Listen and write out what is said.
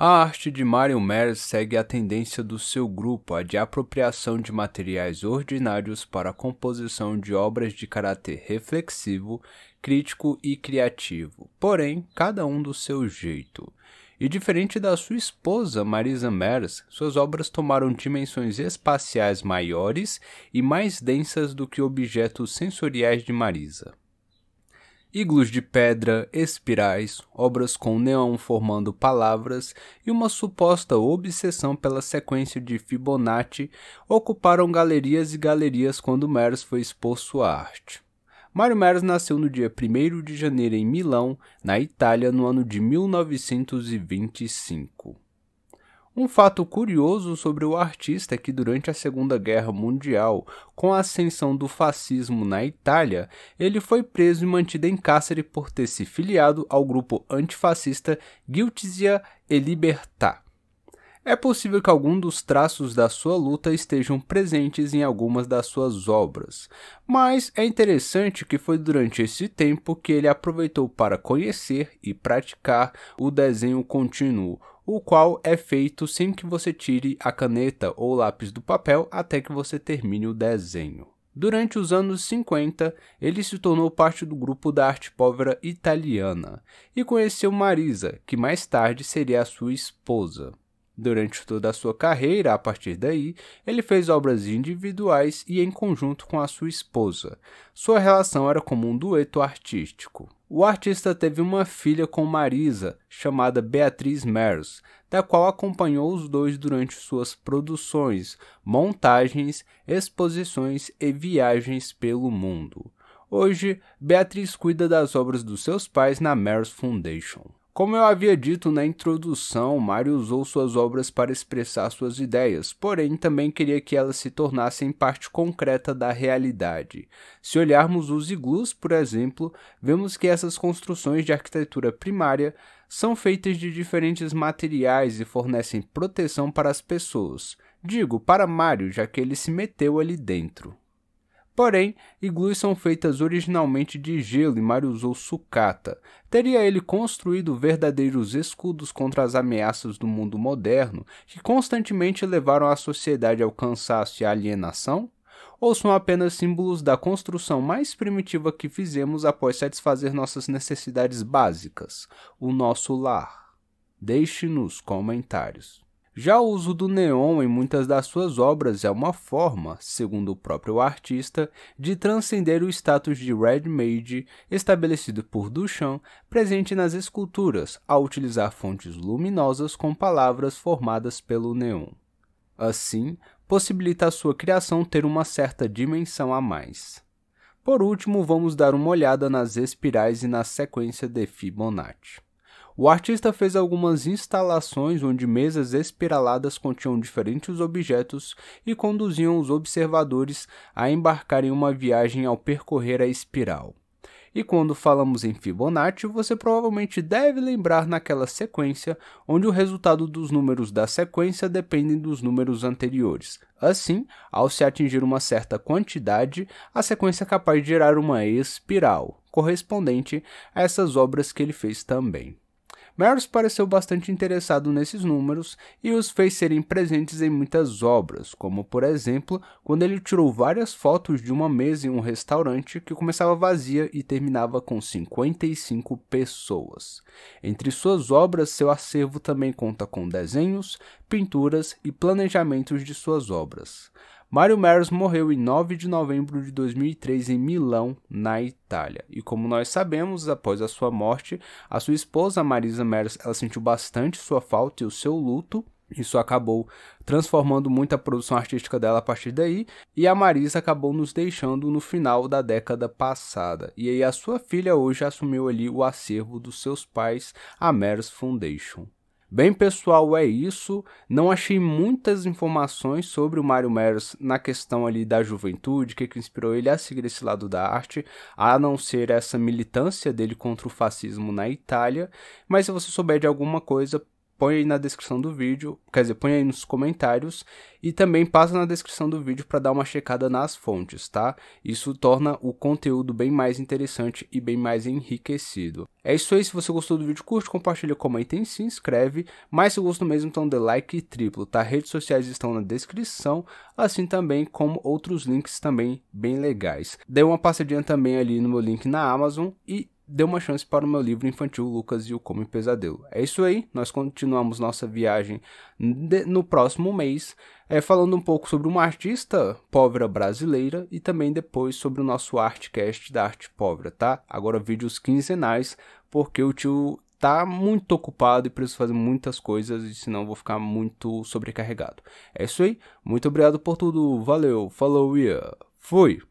A arte de Mario Mers segue a tendência do seu grupo, a de apropriação de materiais ordinários para a composição de obras de caráter reflexivo, crítico e criativo, porém, cada um do seu jeito. E diferente da sua esposa, Marisa Mers, suas obras tomaram dimensões espaciais maiores e mais densas do que objetos sensoriais de Marisa iglus de pedra, espirais, obras com neon formando palavras e uma suposta obsessão pela sequência de Fibonacci ocuparam galerias e galerias quando Meros foi expor sua arte. Mário Meros nasceu no dia 1 de janeiro em Milão, na Itália, no ano de 1925. Um fato curioso sobre o artista é que durante a Segunda Guerra Mundial, com a ascensão do fascismo na Itália, ele foi preso e mantido em cárcere por ter se filiado ao grupo antifascista Guiltizia e Libertà. É possível que algum dos traços da sua luta estejam presentes em algumas das suas obras, mas é interessante que foi durante esse tempo que ele aproveitou para conhecer e praticar o desenho contínuo, o qual é feito sem que você tire a caneta ou lápis do papel até que você termine o desenho. Durante os anos 50, ele se tornou parte do grupo da arte póvera italiana e conheceu Marisa, que mais tarde seria a sua esposa. Durante toda a sua carreira, a partir daí, ele fez obras individuais e em conjunto com a sua esposa. Sua relação era como um dueto artístico. O artista teve uma filha com Marisa, chamada Beatriz Meros, da qual acompanhou os dois durante suas produções, montagens, exposições e viagens pelo mundo. Hoje, Beatriz cuida das obras dos seus pais na Meros Foundation. Como eu havia dito na introdução, Mário usou suas obras para expressar suas ideias, porém também queria que elas se tornassem parte concreta da realidade. Se olharmos os iglus, por exemplo, vemos que essas construções de arquitetura primária são feitas de diferentes materiais e fornecem proteção para as pessoas. Digo, para Mário, já que ele se meteu ali dentro. Porém, iglus são feitas originalmente de gelo e Mario usou sucata. Teria ele construído verdadeiros escudos contra as ameaças do mundo moderno, que constantemente levaram a sociedade ao cansaço e à alienação? Ou são apenas símbolos da construção mais primitiva que fizemos após satisfazer nossas necessidades básicas, o nosso lar? Deixe nos comentários. Já o uso do neon em muitas das suas obras é uma forma, segundo o próprio artista, de transcender o status de red made estabelecido por Duchamp, presente nas esculturas, ao utilizar fontes luminosas com palavras formadas pelo neon. Assim, possibilita a sua criação ter uma certa dimensão a mais. Por último, vamos dar uma olhada nas espirais e na sequência de Fibonacci. O artista fez algumas instalações onde mesas espiraladas continham diferentes objetos e conduziam os observadores a embarcar em uma viagem ao percorrer a espiral. E quando falamos em Fibonacci, você provavelmente deve lembrar naquela sequência onde o resultado dos números da sequência dependem dos números anteriores. Assim, ao se atingir uma certa quantidade, a sequência é capaz de gerar uma espiral, correspondente a essas obras que ele fez também. Merz pareceu bastante interessado nesses números e os fez serem presentes em muitas obras, como por exemplo, quando ele tirou várias fotos de uma mesa em um restaurante que começava vazia e terminava com 55 pessoas. Entre suas obras, seu acervo também conta com desenhos, pinturas e planejamentos de suas obras. Mário Meros morreu em 9 de novembro de 2003 em Milão, na Itália. E como nós sabemos, após a sua morte, a sua esposa Marisa Meros ela sentiu bastante sua falta e o seu luto. Isso acabou transformando muito a produção artística dela a partir daí, e a Marisa acabou nos deixando no final da década passada. E aí a sua filha hoje assumiu ali o acervo dos seus pais, a Meros Foundation. Bem, pessoal, é isso. Não achei muitas informações sobre o Mário Meros na questão ali da juventude, o que, que inspirou ele a seguir esse lado da arte, a não ser essa militância dele contra o fascismo na Itália. Mas se você souber de alguma coisa, põe aí na descrição do vídeo, quer dizer, põe aí nos comentários e também passa na descrição do vídeo para dar uma checada nas fontes, tá? Isso torna o conteúdo bem mais interessante e bem mais enriquecido. É isso aí, se você gostou do vídeo, curte, compartilha, comenta e se inscreve, mas se gostou mesmo, então dê like e triplo, tá? Redes sociais estão na descrição, assim também como outros links também bem legais. Dê uma passadinha também ali no meu link na Amazon e dê uma chance para o meu livro infantil Lucas e o Come Pesadelo. É isso aí, nós continuamos nossa viagem no próximo mês, é, falando um pouco sobre uma artista pobre brasileira e também depois sobre o nosso Artcast da Arte Pobre, tá? Agora vídeos quinzenais, porque o tio tá muito ocupado e preciso fazer muitas coisas, e senão vou ficar muito sobrecarregado. É isso aí, muito obrigado por tudo, valeu, falou e fui!